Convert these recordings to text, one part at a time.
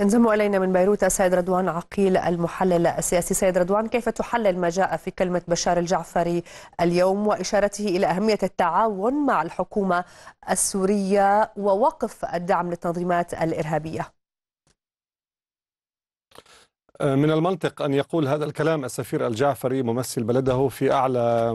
ينضم الينا من بيروت السيد رضوان عقيل المحلل السياسي سيد رضوان كيف تحلل ما جاء في كلمه بشار الجعفري اليوم واشارته الى اهميه التعاون مع الحكومه السوريه ووقف الدعم للتنظيمات الارهابيه آه، من المنطق أن يقول هذا الكلام السفير الجعفري ممثل بلده في أعلى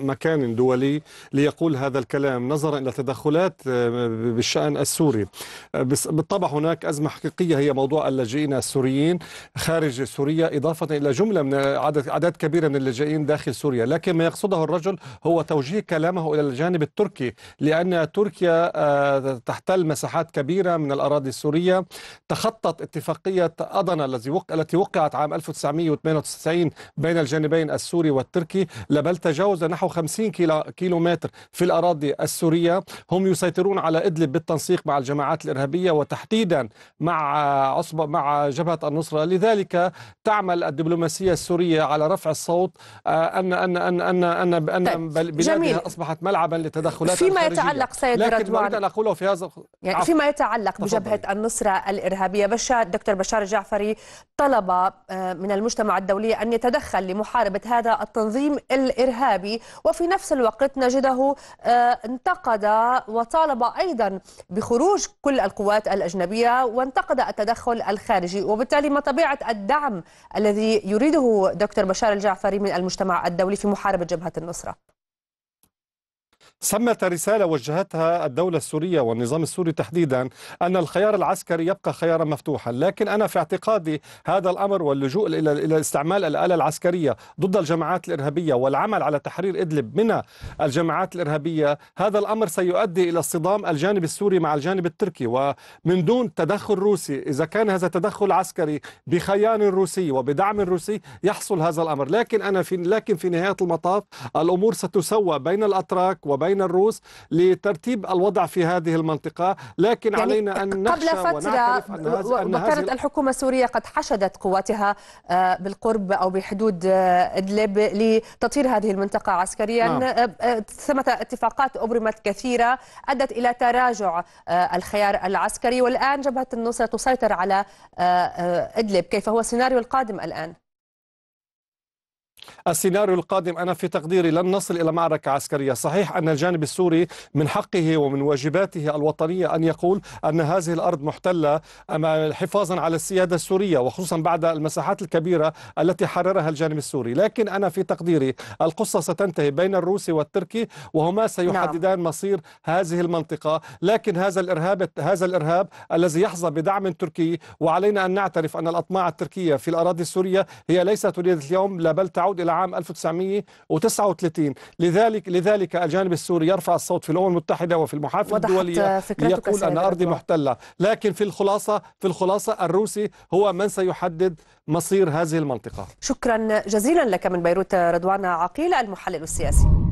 مكان دولي ليقول هذا الكلام نظرا إلى تدخلات آه، بالشأن السوري آه، بالطبع هناك أزمة حقيقية هي موضوع اللاجئين السوريين خارج سوريا إضافة إلى جملة من عدد, كبيرة من اللاجئين داخل سوريا لكن ما يقصده الرجل هو توجيه كلامه إلى الجانب التركي لأن تركيا تحتل مساحات كبيرة من الأراضي السورية تخطت اتفاقية أضنا التي التي وقعت عام 1998 بين الجانبين السوري والتركي لبل تجاوز نحو 50 كيلو متر في الأراضي السورية هم يسيطرون على إدلب بالتنسيق مع الجماعات الإرهابية وتحديدا مع عصبة مع جبهة النصرة لذلك تعمل الدبلوماسية السورية على رفع الصوت آه، أن أن أن أن أن, أن طيب. بلادها جميل. أصبحت ملعبا لتدخلات فيما يتعلق سيد لكن ردوان أريد أن أقوله في هذا يعني فيما يتعلق بجبهة النصرة الإرهابية بشار دكتور بشار الجعفري طلب آه، من المجتمع الدولي أن يتدخل لمحاربة هذا التنظيم الإرهابي وفي نفس الوقت نجده آه، انتقد وطالب أيضا بخروج كل القوات الأجنبية وانتقد التدخل الخارجي وبالتالي ما طبيعة الدعم الذي يريده دكتور بشار الجعفري من المجتمع الدولي في محاربة جبهة النصرة سمت رسالة وجهتها الدولة السورية والنظام السوري تحديدا أن الخيار العسكري يبقى خيارا مفتوحا لكن أنا في اعتقادي هذا الأمر واللجوء إلى إلى استعمال الآلة العسكرية ضد الجماعات الإرهابية والعمل على تحرير إدلب من الجماعات الإرهابية هذا الأمر سيؤدي إلى اصطدام الجانب السوري مع الجانب التركي ومن دون تدخل روسي إذا كان هذا تدخل عسكري بخيار روسي وبدعم روسي يحصل هذا الأمر لكن أنا في لكن في نهاية المطاف الأمور ستسوى بين الأتراك و وبين الروس لترتيب الوضع في هذه المنطقة لكن يعني علينا أن نخشى قبل فترة وكانت الحكومة السورية قد حشدت قواتها آه، بالقرب أو بحدود آه، إدلب لتطهير هذه المنطقة عسكريا نعم. آه، ثمة اتفاقات أبرمت كثيرة أدت إلى تراجع الخيار العسكري والآن جبهة النصرة تسيطر على إدلب كيف هو السيناريو القادم الآن؟ السيناريو القادم أنا في تقديري لن نصل إلى معركة عسكرية صحيح أن الجانب السوري من حقه ومن واجباته الوطنية أن يقول أن هذه الأرض محتلة حفاظا على السيادة السورية وخصوصا بعد المساحات الكبيرة التي حررها الجانب السوري لكن أنا في تقديري القصة ستنتهي بين الروسي والتركي وهما سيحددان نعم. مصير هذه المنطقة لكن هذا الإرهاب هذا الإرهاب الذي يحظى بدعم تركي وعلينا أن نعترف أن الأطماع التركية في الأراضي السورية هي ليست تريد اليوم لا بل تعود إلى عام 1939 لذلك لذلك الجانب السوري يرفع الصوت في الامم المتحده وفي المحافل الدوليه ليقول ان ارضي محتله لكن في الخلاصه في الخلاصه الروسي هو من سيحدد مصير هذه المنطقه شكرا جزيلا لك من بيروت رضوان عقيل المحلل السياسي